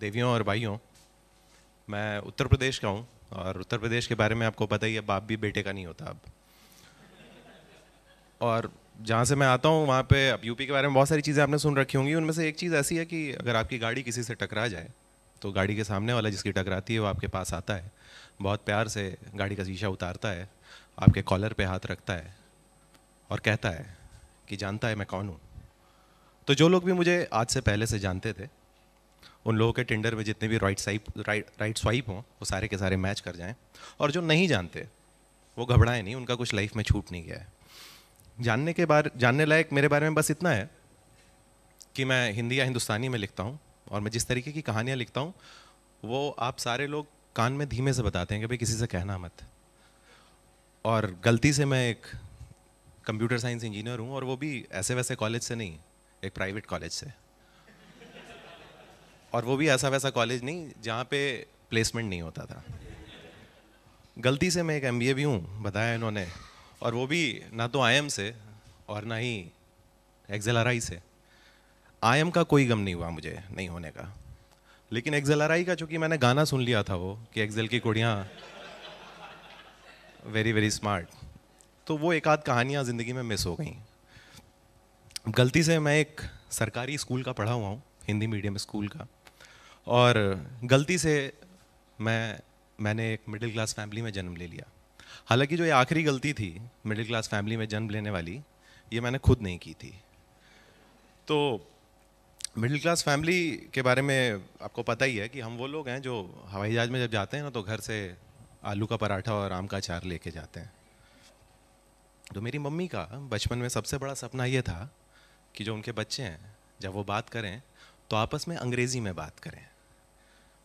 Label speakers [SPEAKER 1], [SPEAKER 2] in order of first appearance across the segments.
[SPEAKER 1] देवियों और भाइयों मैं उत्तर प्रदेश का हूँ और उत्तर प्रदेश के बारे में आपको पता ही है बाप भी बेटे का नहीं होता अब और जहाँ से मैं आता हूँ वहाँ पे अब यूपी के बारे में बहुत सारी चीज़ें आपने सुन रखी होंगी उनमें से एक चीज़ ऐसी है कि अगर आपकी गाड़ी किसी से टकरा जाए तो गाड़ी के सामने वाला जिसकी टकराती है वो आपके पास आता है बहुत प्यार से गाड़ी का शीशा उतारता है आपके कॉलर पे हाथ रखता है और कहता है कि जानता है मैं कौन हूँ तो जो लोग भी मुझे आज से पहले से जानते थे उन लोगों के टेंडर में जितने भी right swipe right right swipe हों वो सारे के सारे मैच कर जाएं और जो नहीं जानते वो घबराएं नहीं उनका कुछ लाइफ में छूट नहीं गया है जानने के बारे जानने लायक मेरे बारे में बस इतना है कि मैं हिंदी या हिंदुस्तानी में लिखता हूँ और मैं जिस तरीके की कहानियाँ लिखता हूँ वो आप सारे लोग कान में धीमे से बताते हैं कि भाई किसी से कहना मत और गलती से मैं एक कंप्यूटर साइंस इंजीनियर हूँ और वो भी ऐसे वैसे कॉलेज से नहीं एक प्राइवेट कॉलेज से और वो भी ऐसा वैसा कॉलेज नहीं जहाँ पे प्लेसमेंट नहीं होता था गलती से मैं एक एम भी हूँ बताया इन्होंने और वो भी ना तो आई से और ना ही एक्जेल से आई का कोई गम नहीं हुआ मुझे नहीं होने का लेकिन एक्जेल का चूँकि मैंने गाना सुन लिया था वो कि एक्जेल की कुड़ियाँ वेरी वेरी स्मार्ट तो वो एक आध कहानियाँ ज़िंदगी में मिस हो गई गलती से मैं एक सरकारी स्कूल का पढ़ा हुआ हूँ हिंदी मीडियम स्कूल का और गलती से मैं मैंने एक मिडिल क्लास फैमिली में जन्म ले लिया हालांकि जो ये आखिरी गलती थी मिडिल क्लास फैमिली में जन्म लेने वाली ये मैंने खुद नहीं की थी तो मिडिल क्लास फैमिली के बारे में आपको पता ही है कि हम वो लोग हैं जो हवाई जहाज़ में जब जाते हैं ना तो घर से आलू का पराठा और आम का अचार लेके जाते हैं तो मेरी मम्मी का बचपन में सबसे बड़ा सपना ये था कि जो उनके बच्चे हैं जब वो बात करें तो आपस में अंग्रेज़ी में बात करें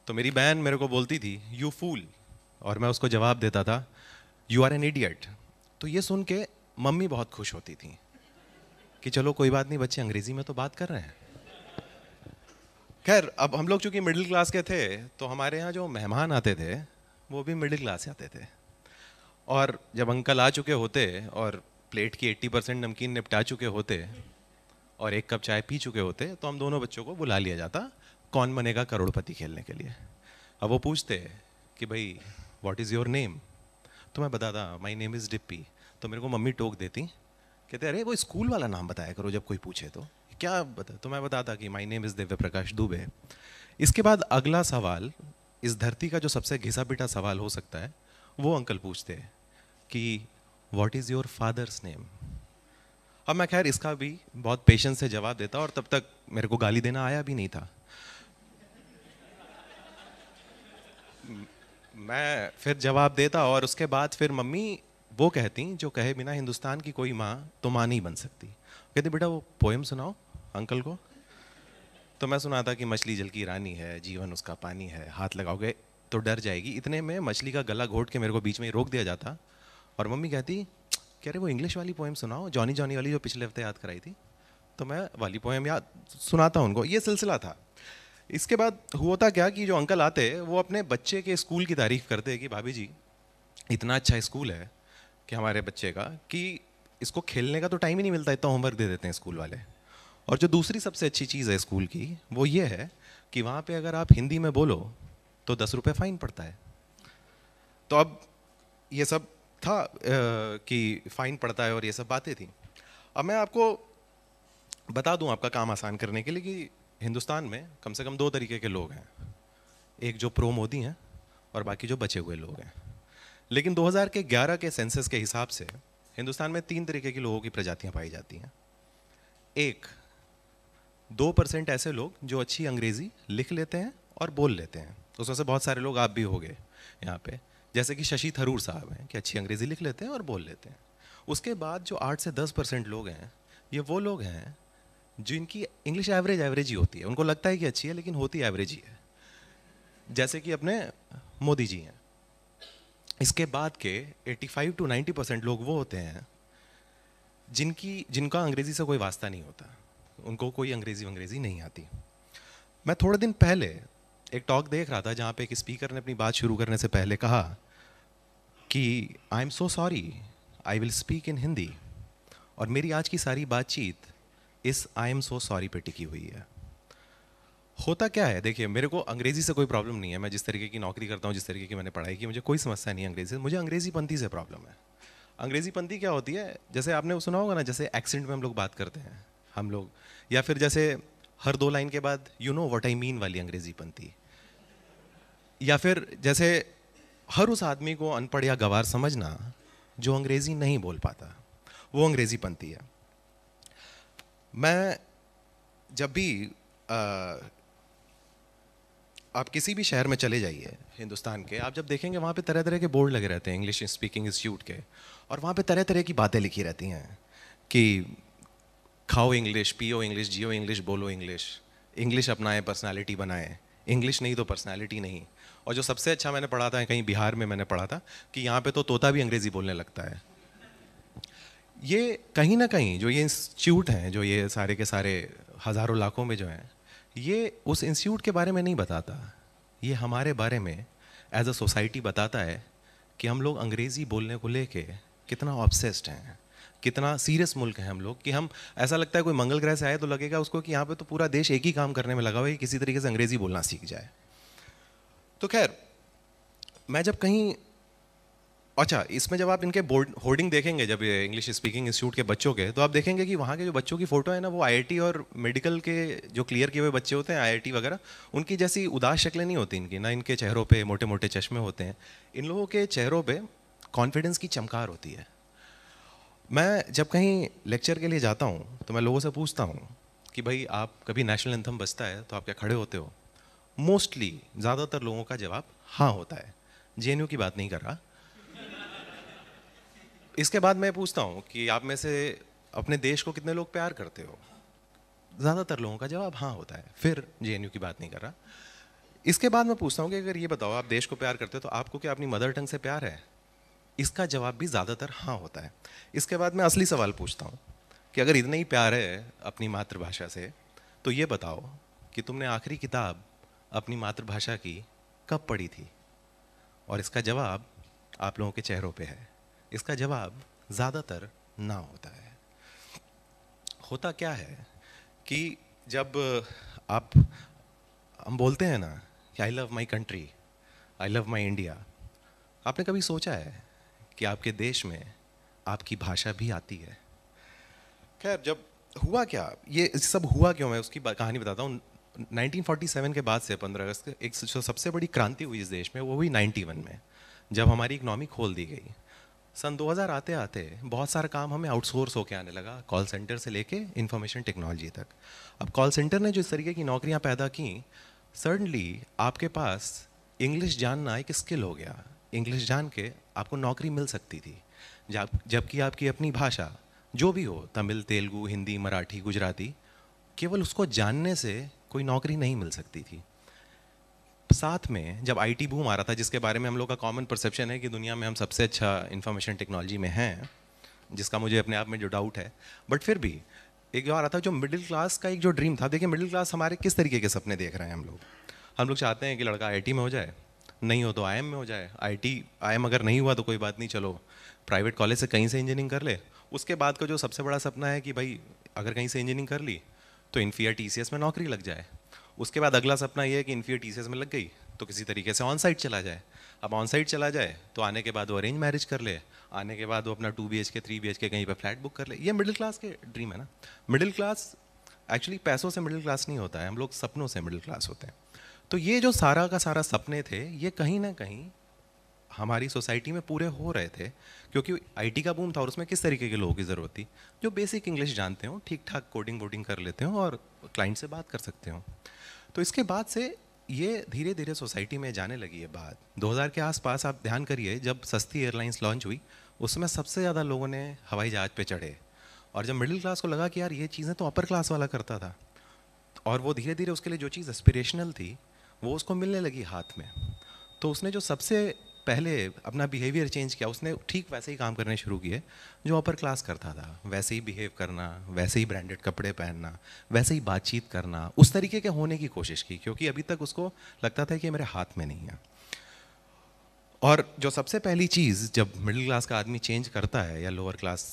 [SPEAKER 1] तो मेरी बहन मेरे को बोलती थी यू फूल और मैं उसको जवाब देता था यू आर एन इडियट तो ये सुन के मम्मी बहुत खुश होती थी कि चलो कोई बात नहीं बच्चे अंग्रेज़ी में तो बात कर रहे हैं खैर अब हम लोग चूंकि मिडिल क्लास के थे तो हमारे यहाँ जो मेहमान आते थे वो भी मिडिल क्लास से आते थे और जब अंकल आ चुके होते और प्लेट की 80 परसेंट नमकीन निपटा चुके होते और एक कप चाय पी चुके होते तो हम दोनों बच्चों को बुला लिया जाता कौन बनेगा करोड़पति खेलने के लिए अब वो पूछते हैं कि भाई व्हाट इज़ योर नेम तो मैं बताता माई नेम इज़ डिप्पी तो मेरे को मम्मी टोक देती कहते अरे वो स्कूल वाला नाम बताया करो जब कोई पूछे तो क्या बता तो मैं बताता कि माई नेम इज़ दिव्य प्रकाश दुबे इसके बाद अगला सवाल इस धरती का जो सबसे घिसा पिटा सवाल हो सकता है वो अंकल पूछते हैं कि what is your father's name अब मैं खैर इसका भी बहुत पेशेंस से जवाब देता और तब तक मेरे को गाली देना आया भी नहीं था मैं फिर जवाब देता और उसके बाद फिर मम्मी वो कहती जो कहे बिना हिंदुस्तान की कोई माँ तो माँ नहीं बन सकती कहती बेटा वो पोएम सुनाओ अंकल को तो मैं सुना था कि मछली जल की रानी है जीवन उसका पानी है हाथ लगाओगे तो डर जाएगी इतने में मछली का गला घोट के मेरे को बीच में रोक दिया जाता और मम्मी कहती कह रहे वो इंग्लिश वाली पोएम सुनाओ जॉनी जॉनी वाली जो पिछले हफ्ते याद कराई थी तो मैं वाली पोएम याद सुनाता उनको ये सिलसिला था इसके बाद हुआ था क्या कि जो अंकल आते वो अपने बच्चे के स्कूल की तारीफ़ करते कि भाभी जी इतना अच्छा स्कूल है कि हमारे बच्चे का कि इसको खेलने का तो टाइम ही नहीं मिलता इतना होमवर्क दे देते हैं स्कूल वाले और जो दूसरी सबसे अच्छी चीज़ है स्कूल की वो ये है कि वहाँ पे अगर आप हिंदी में बोलो तो दस रुपये फ़ाइन पड़ता है तो अब ये सब था आ, कि फ़ाइन पड़ता है और ये सब बातें थी अब मैं आपको बता दूं आपका काम आसान करने के लिए कि हिंदुस्तान में कम से कम दो तरीके के लोग हैं एक जो प्रो मोदी हैं और बाकी जो बचे हुए लोग हैं लेकिन 2011 के 11 के सेंसस के हिसाब से हिंदुस्तान में तीन तरीके के लोगों की प्रजातियां पाई जाती हैं एक दो परसेंट ऐसे लोग जो अच्छी अंग्रेज़ी लिख लेते हैं और बोल लेते हैं उसमें से बहुत सारे लोग आप भी हो गए यहाँ पे जैसे कि शशि थरूर साहब हैं कि अच्छी अंग्रेज़ी लिख लेते हैं और बोल लेते हैं उसके बाद जो आठ से दस परसेंट लोग हैं ये वो लोग हैं जिनकी इंग्लिश एवरेज एवरेज ही होती है उनको लगता है कि अच्छी है लेकिन होती एवरेज ही है जैसे कि अपने मोदी जी हैं इसके बाद के 85 टू 90 परसेंट लोग वो होते हैं जिनकी जिनका अंग्रेज़ी से कोई वास्ता नहीं होता उनको कोई अंग्रेज़ी अंग्रेज़ी नहीं आती मैं थोड़े दिन पहले एक टॉक देख रहा था जहाँ पे एक स्पीकर ने अपनी बात शुरू करने से पहले कहा कि I am so sorry I will speak in Hindi और मेरी आज की सारी बातचीत इस आई एम सो सॉरी पे टिकी हुई है होता क्या है देखिए मेरे को अंग्रेज़ी से कोई प्रॉब्लम नहीं है मैं जिस तरीके की नौकरी करता हूँ जिस तरीके की मैंने पढ़ाई की मुझे कोई समस्या नहीं है अंग्रेजी से मुझे अंग्रेजी पंथी से प्रॉब्लम है अंग्रेजी पंथी क्या होती है जैसे आपने सुना होगा ना जैसे एक्सेंट में हम लोग बात करते हैं हम लोग या फिर जैसे हर दो लाइन के बाद you know what I mean वाली अंग्रेजी पंथी या फिर जैसे हर उस आदमी को अनपढ़ या गवार समझना जो अंग्रेज़ी नहीं बोल पाता वो अंग्रेजी पंथी है मैं जब भी आ, आप किसी भी शहर में चले जाइए हिंदुस्तान के आप जब देखेंगे वहाँ पे तरह तरह के बोर्ड लगे रहते हैं इंग्लिश स्पीकिंग इंस्टीट्यूट के और वहाँ पे तरह तरह की बातें लिखी रहती हैं कि खाओ इंग्लिश पियो इंग्लिश जियो इंग्लिश बोलो इंग्लिश इंग्लिश अपनाएं पर्सनैलिटी बनाएं इंग्लिश नहीं तो पर्सनैलिटी नहीं और जो सबसे अच्छा मैंने पढ़ा था कहीं बिहार में मैंने पढ़ा था कि यहाँ पे तो तोता भी अंग्रेज़ी बोलने लगता है ये कहीं ना कहीं जो ये इंस्टीट्यूट हैं जो ये सारे के सारे हज़ारों लाखों में जो हैं ये उस इंस्टीट्यूट के बारे में नहीं बताता ये हमारे बारे में एज अ सोसाइटी बताता है कि हम लोग अंग्रेज़ी बोलने को लेके कितना ऑब्सेस्ड हैं कितना सीरियस मुल्क है हम लोग कि हम ऐसा लगता है कोई मंगल ग्रह से आए तो लगेगा उसको कि यहाँ पे तो पूरा देश एक ही काम करने में लगा हुआ है कि किसी तरीके से अंग्रेज़ी बोलना सीख जाए तो खैर मैं जब कहीं अच्छा इसमें जब आप इनके बोर्ड होर्डिंग देखेंगे जब इंग्लिश स्पीकिंग इंस्टीट्यूट के बच्चों के तो आप देखेंगे कि वहाँ के जो बच्चों की फ़ोटो है ना वो आईआईटी और मेडिकल के जो क्लियर किए हुए बच्चे होते हैं आईआईटी वगैरह उनकी जैसी उदास शक्लें नहीं होती इनकी ना इनके चेहरों पे मोटे मोटे चश्मे होते हैं इन लोगों के चेहरों पर कॉन्फिडेंस की चमकार होती है मैं जब कहीं लेक्चर के लिए जाता हूँ तो मैं लोगों से पूछता हूँ कि भाई आप कभी नेशनल एंथम बजता है तो आप क्या खड़े होते हो मोस्टली ज़्यादातर लोगों का जवाब हाँ होता है जे की बात नहीं कर रहा इसके बाद मैं पूछता हूँ कि आप में से अपने देश को कितने लोग प्यार करते हो ज़्यादातर लोगों का जवाब हाँ होता है फिर जे की बात नहीं कर रहा इसके बाद मैं पूछता हूँ कि अगर ये बताओ आप देश को प्यार करते हो तो आपको क्या अपनी मदर टंग से प्यार है इसका जवाब भी ज़्यादातर हाँ होता है इसके बाद मैं असली सवाल पूछता हूँ कि अगर इतना ही प्यार है अपनी मातृभाषा से तो ये बताओ कि तुमने आखिरी किताब अपनी मातृभाषा की कब पढ़ी थी और इसका जवाब आप लोगों के चेहरों पे है इसका जवाब ज़्यादातर ना होता है होता क्या है कि जब आप हम बोलते हैं ना कि I love my country I love my India आपने कभी सोचा है कि आपके देश में आपकी भाषा भी आती है खैर जब हुआ क्या ये सब हुआ क्यों मैं उसकी कहानी बताता हूँ 1947 के बाद से 15 अगस्त एक सबसे बड़ी क्रांति हुई इस देश में वो हुई 91 में जब हमारी इकनॉमी खोल दी गई सन 2000 आते आते बहुत सारा काम हमें आउटसोर्स होकर आने लगा कॉल सेंटर से लेके इंफॉर्मेशन टेक्नोलॉजी तक अब कॉल सेंटर ने जो इस तरीके की नौकरियां पैदा की सडनली आपके पास इंग्लिश जानना एक स्किल हो गया इंग्लिश जान के आपको नौकरी मिल सकती थी जबकि आपकी अपनी भाषा जो भी हो तमिल तेलुगू हिंदी मराठी गुजराती केवल उसको जानने से कोई नौकरी नहीं मिल सकती थी साथ में जब आईटी बूम आ रहा था जिसके बारे में हम लोग का कॉमन परसेप्शन है कि दुनिया में हम सबसे अच्छा इन्फॉर्मेशन टेक्नोलॉजी में हैं जिसका मुझे अपने आप में जो डाउट है बट फिर भी एक जो आ रहा था जो मिडिल क्लास का एक जो ड्रीम था देखिए मिडिल क्लास हमारे किस तरीके के सपने देख रहे हैं हम लोग हम लोग चाहते हैं कि लड़का आई में हो जाए नहीं हो तो आई में हो जाए आई टी अगर नहीं हुआ तो कोई बात नहीं चलो प्राइवेट कॉलेज से कहीं से इंजीनियरिंग कर ले उसके बाद का जो सबसे बड़ा सपना है कि भाई अगर कहीं से इंजीनियरिंग कर ली तो इन्फिया टी में नौकरी लग जाए उसके बाद अगला सपना ये है कि इन्फियर टीसीएस में लग गई तो किसी तरीके से ऑन साइड चला जाए अब ऑन साइड चला जाए तो आने के बाद वो अरेंज मैरिज कर ले आने के बाद वो अपना two B H K three B H K कहीं पर फ्लैट बुक कर ले ये मिडिल क्लास के ड्रीम है ना मिडिल क्लास एक्चुअली पैसों से मिडिल क्लास नहीं होता है हम लोग सपनों से मिडिल क्लास होते हैं तो ये जो सारा का सारा सपने थे ये कहीं ना कहीं हमारी सोसाइटी में पूरे हो रहे थे क्योंकि आईटी का बूम था और उसमें किस तरीके के लोगों की ज़रूरत थी जो बेसिक इंग्लिश जानते हो ठीक ठाक कोडिंग वोडिंग कर लेते हो और क्लाइंट से बात कर सकते हो तो इसके बाद से ये धीरे धीरे सोसाइटी में जाने लगी है बात 2000 के आसपास आप ध्यान करिए जब सस्ती एयरलाइंस लॉन्च हुई उसमें सबसे ज़्यादा लोगों ने हवाई जहाज़ पे चढ़े और जब मिडिल क्लास को लगा कि यार ये चीज़ें तो अपर क्लास वाला करता था और वो धीरे धीरे उसके लिए जो चीज़ एस्पिरेशनल थी वो उसको मिलने लगी हाथ में तो उसने जो सबसे पहले अपना बिहेवियर चेंज किया उसने ठीक वैसे ही काम करने शुरू किए जो अपर क्लास करता था वैसे ही बिहेव करना वैसे ही ब्रांडेड कपड़े पहनना वैसे ही बातचीत करना उस तरीके के होने की कोशिश की क्योंकि अभी तक उसको लगता था कि मेरे हाथ में नहीं है और जो सबसे पहली चीज़ जब मिडिल क्लास का आदमी चेंज करता है या लोअर क्लास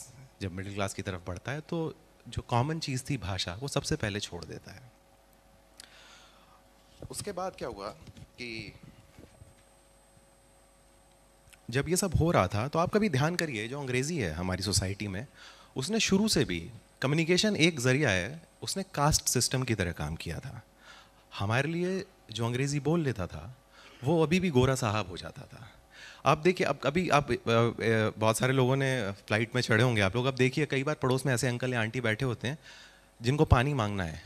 [SPEAKER 1] जब मिडिल क्लास की तरफ बढ़ता है तो जो कॉमन चीज़ थी भाषा वो सबसे पहले छोड़ देता है उसके बाद क्या हुआ कि जब ये सब हो रहा था तो आप कभी ध्यान करिए जो अंग्रेज़ी है हमारी सोसाइटी में उसने शुरू से भी कम्युनिकेशन एक ज़रिया है उसने कास्ट सिस्टम की तरह काम किया था हमारे लिए जो अंग्रेज़ी बोल लेता था वो अभी भी गोरा साहब हो जाता था आप देखिए अब अभी आप बहुत सारे लोगों ने फ्लाइट में चढ़े होंगे आप लोग अब देखिए कई बार पड़ोस में ऐसे अंकल या आंटी बैठे होते हैं जिनको पानी मांगना है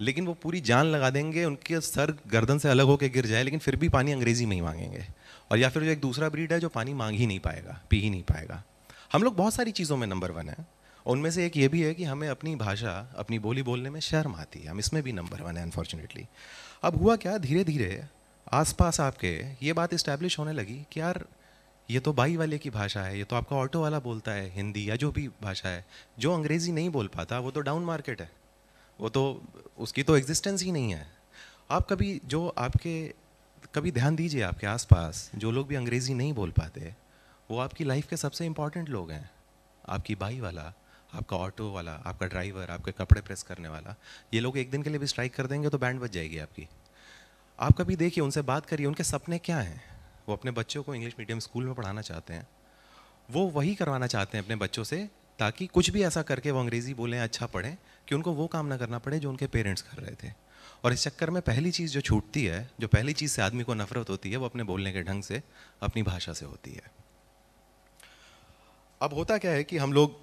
[SPEAKER 1] लेकिन वो पूरी जान लगा देंगे उनके सर गर्दन से अलग होकर गिर जाए लेकिन फिर भी पानी अंग्रेज़ी में ही मांगेंगे और या फिर जो एक दूसरा ब्रीड है जो पानी मांग ही नहीं पाएगा पी ही नहीं पाएगा हम लोग बहुत सारी चीज़ों में नंबर वन है उनमें से एक ये भी है कि हमें अपनी भाषा अपनी बोली बोलने में शर्म आती है हम इसमें भी नंबर वन है अनफॉर्चुनेटली अब हुआ क्या धीरे धीरे आसपास आपके ये बात इस्टेब्लिश होने लगी कि यार ये तो बाई वाले की भाषा है ये तो आपका ऑटो वाला बोलता है हिंदी या जो भी भाषा है जो अंग्रेज़ी नहीं बोल पाता वो तो डाउन मार्केट है वो तो उसकी तो एग्जिस्टेंस ही नहीं है आप कभी जो आपके कभी ध्यान दीजिए आपके आसपास जो लोग भी अंग्रेज़ी नहीं बोल पाते वो आपकी लाइफ के सबसे इम्पॉर्टेंट लोग हैं आपकी बाई वाला आपका ऑटो वाला आपका ड्राइवर आपके कपड़े प्रेस करने वाला ये लोग एक दिन के लिए भी स्ट्राइक कर देंगे तो बैंड बच जाएगी आपकी आप कभी देखिए उनसे बात करिए उनके सपने क्या हैं वो अपने बच्चों को इंग्लिश मीडियम स्कूल में पढ़ाना चाहते हैं वो वही करवाना चाहते हैं अपने बच्चों से ताकि कुछ भी ऐसा करके वो अंग्रेज़ी बोलें अच्छा पढ़ें कि उनको वो काम ना करना पड़े जो उनके पेरेंट्स कर रहे थे और इस चक्कर में पहली चीज़ जो छूटती है जो पहली चीज़ से आदमी को नफरत होती है वो अपने बोलने के ढंग से अपनी भाषा से होती है अब होता क्या है कि हम लोग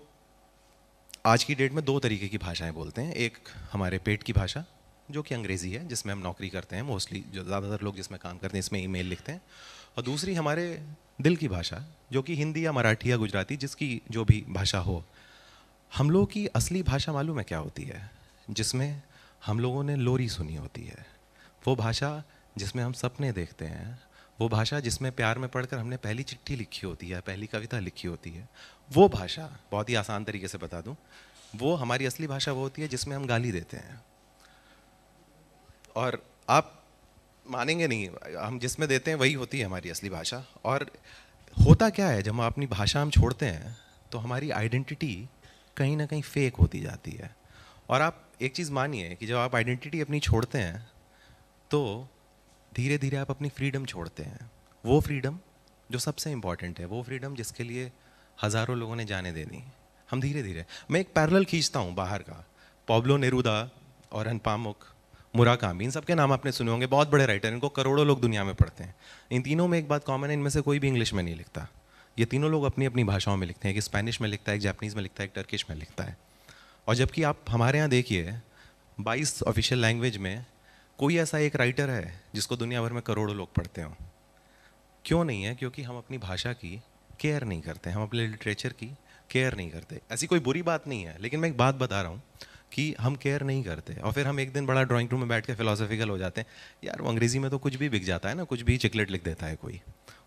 [SPEAKER 1] आज की डेट में दो तरीके की भाषाएं बोलते हैं एक हमारे पेट की भाषा जो कि अंग्रेज़ी है जिसमें हम नौकरी करते हैं मोस्टली जो ज़्यादातर लोग जिसमें काम करते हैं इसमें ईमेल लिखते हैं और दूसरी हमारे दिल की भाषा जो कि हिंदी या मराठी या गुजराती जिसकी जो भी भाषा हो हम लोगों की असली भाषा मालूम है क्या होती है जिसमें हम लोगों ने लोरी सुनी होती है वो भाषा जिसमें हम सपने देखते हैं वो भाषा जिसमें प्यार में पढ़कर हमने पहली चिट्ठी लिखी होती है पहली कविता लिखी होती है वो भाषा बहुत ही आसान तरीके से बता दूं वो हमारी असली भाषा वो होती है जिसमें हम गाली देते हैं और आप मानेंगे नहीं हम जिसमें देते हैं वही होती है हमारी असली भाषा और होता क्या है जब हम अपनी भाषा हम छोड़ते हैं तो हमारी आइडेंटिटी कहीं ना कहीं फेक होती जाती है और आप एक चीज़ मानिए कि जब आप आइडेंटिटी अपनी छोड़ते हैं तो धीरे धीरे आप अपनी फ्रीडम छोड़ते हैं वो फ्रीडम जो सबसे इम्पॉर्टेंट है वो फ्रीडम जिसके लिए हज़ारों लोगों ने जाने दे दी हम धीरे धीरे मैं एक पैरल खींचता हूँ बाहर का पॉब्लो नेरुदा और अनपामुक मुराकामी इन सबके नाम आपने सुने होंगे बहुत बड़े राइटर इनको करोड़ों लोग दुनिया में पढ़ते हैं इन तीनों में एक बात कॉमन है इनमें से कोई भी इंग्लिश में नहीं लिखता ये तीनों लोग अपनी अपनी भाषाओं में लिखते हैं एक स्पेनिश में लिखता है एक जापनीज़ में लिखता है एक टर्किश में लिखता है और जबकि आप हमारे यहाँ देखिए बाईस ऑफिशियल लैंग्वेज में कोई ऐसा एक राइटर है जिसको दुनिया भर में करोड़ों लोग पढ़ते हों क्यों नहीं है क्योंकि हम अपनी भाषा की केयर नहीं करते हम अपने लिटरेचर की केयर नहीं करते ऐसी कोई बुरी बात नहीं है लेकिन मैं एक बात बता रहा हूँ कि हम केयर नहीं करते और फिर हम एक दिन बड़ा ड्राइंग रूम में बैठ के फिलोसफिकल हो जाते हैं यार वो अंग्रेज़ी में तो कुछ भी बिक जाता है ना कुछ भी चिकलेट लिख देता है कोई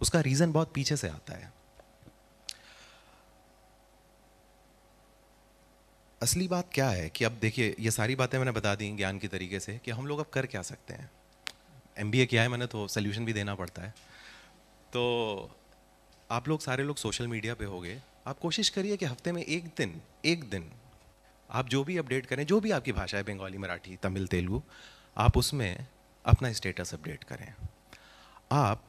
[SPEAKER 1] उसका रीज़न बहुत पीछे से आता है असली बात क्या है कि अब देखिए ये सारी बातें मैंने बता दी ज्ञान के तरीके से कि हम लोग अब कर क्या सकते हैं एम किया है मैंने तो सोल्यूशन भी देना पड़ता है तो आप लोग सारे लोग सोशल मीडिया पे गए आप कोशिश करिए कि हफ्ते में एक दिन एक दिन आप जो भी अपडेट करें जो भी आपकी भाषा है बंगाली मराठी तमिल तेलुगू आप उसमें अपना स्टेटस अपडेट करें आप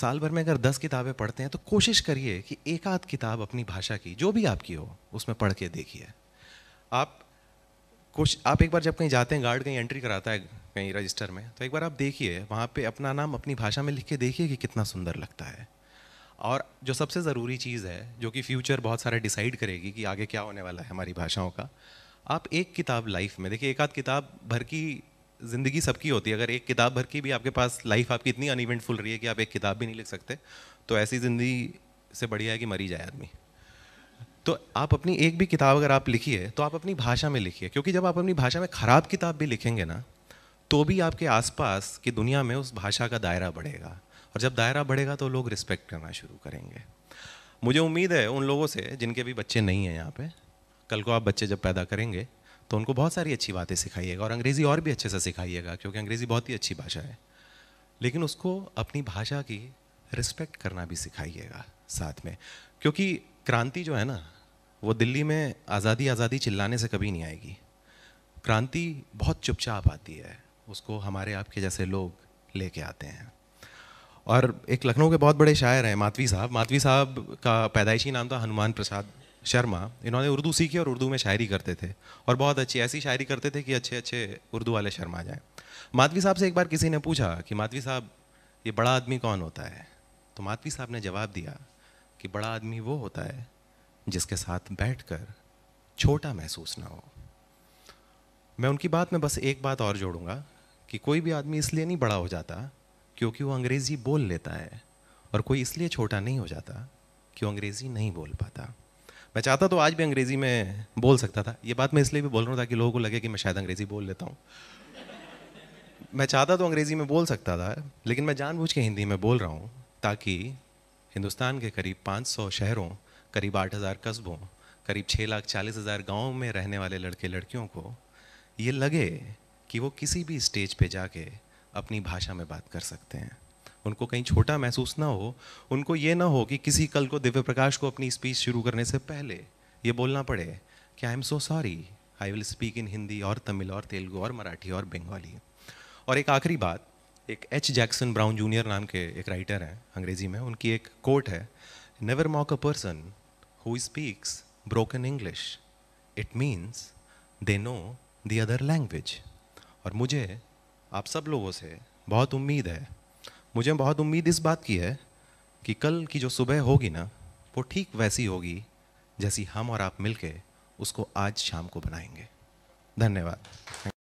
[SPEAKER 1] साल भर में अगर दस किताबें पढ़ते हैं तो कोशिश करिए कि एक आध किताब अपनी भाषा की जो भी आपकी हो उसमें पढ़ के देखिए आप कुछ आप एक बार जब कहीं जाते हैं गार्ड कहीं एंट्री कराता है कहीं रजिस्टर में तो एक बार आप देखिए वहाँ पे अपना नाम अपनी भाषा में लिख के देखिए कि कितना सुंदर लगता है और जो सबसे ज़रूरी चीज़ है जो कि फ्यूचर बहुत सारा डिसाइड करेगी कि आगे क्या होने वाला है हमारी भाषाओं का आप एक किताब लाइफ में देखिए एक आध किताब भर की ज़िंदगी सबकी होती है अगर एक किताब भर की भी आपके पास लाइफ आपकी इतनी अनइवेंटफुल रही है कि आप एक किताब भी नहीं लिख सकते तो ऐसी ज़िंदगी से बढ़िया है कि मरी जाए आदमी तो आप अपनी एक भी किताब अगर आप लिखिए तो आप अपनी भाषा में लिखिए क्योंकि जब आप अपनी भाषा में ख़राब किताब भी लिखेंगे ना तो भी आपके आसपास की दुनिया में उस भाषा का दायरा बढ़ेगा और जब दायरा बढ़ेगा तो लोग रिस्पेक्ट करना शुरू करेंगे मुझे उम्मीद है उन लोगों से जिनके भी बच्चे नहीं हैं यहाँ पे कल को आप बच्चे जब पैदा करेंगे तो उनको बहुत सारी अच्छी बातें सिखाइएगा और अंग्रेज़ी और भी अच्छे से सिखाइएगा क्योंकि अंग्रेज़ी बहुत ही अच्छी भाषा है लेकिन उसको अपनी भाषा की रिस्पेक्ट करना भी सिखाइएगा साथ में क्योंकि क्रांति जो है ना वो दिल्ली में आज़ादी आज़ादी चिल्लाने से कभी नहीं आएगी क्रांति बहुत चुपचाप आती है उसको हमारे आपके जैसे लोग लेके आते हैं और एक लखनऊ के बहुत बड़े शायर हैं मातवी साहब मातवी साहब का पैदाइशी नाम था हनुमान प्रसाद शर्मा इन्होंने उर्दू सीखी और उर्दू में शायरी करते थे और बहुत अच्छी ऐसी शायरी करते थे कि अच्छे अच्छे उर्दू वाले शर्मा जाएँ माधवी साहब से एक बार किसी ने पूछा कि माधवी साहब ये बड़ा आदमी कौन होता है तो माधवी साहब ने जवाब दिया कि बड़ा आदमी वो होता है जिसके साथ बैठ छोटा महसूस ना हो मैं उनकी बात में बस एक बात और जोड़ूंगा कि कोई भी आदमी इसलिए नहीं बड़ा हो जाता क्योंकि वो अंग्रेज़ी बोल लेता है और कोई इसलिए छोटा नहीं हो जाता कि वो अंग्रेज़ी नहीं बोल पाता मैं चाहता तो आज भी अंग्रेज़ी में बोल सकता था ये बात मैं इसलिए भी बोल रहा हूँ ताकि लोगों को लगे कि मैं शायद अंग्रेज़ी बोल लेता हूँ मैं चाहता तो अंग्रेज़ी में बोल सकता था लेकिन मैं जानबूझ के हिंदी में बोल रहा हूँ ताकि हिंदुस्तान के करीब 500 शहरों करीब 8000 कस्बों करीब छः लाख चालीस हज़ार गाँव में रहने वाले लड़के लड़कियों को ये लगे कि वो किसी भी स्टेज पे जाके अपनी भाषा में बात कर सकते हैं उनको कहीं छोटा महसूस ना हो उनको ये ना हो कि किसी कल को दिव्य प्रकाश को अपनी स्पीच शुरू करने से पहले ये बोलना पड़े कि I am so sorry I will speak in Hindi और तमिल और तेलुगु और मराठी और बंगाली और एक आखिरी बात एक एच जैक्सन ब्राउन जूनियर नाम के एक राइटर हैं अंग्रेजी में उनकी एक कोट है never mock a person who speaks broken English it means they know the other language और मुझे आप सब लोगों से बहुत उम्मीद है मुझे बहुत उम्मीद इस बात की है कि कल की जो सुबह होगी ना वो ठीक वैसी होगी जैसी हम और आप मिलके उसको आज शाम को बनाएंगे धन्यवाद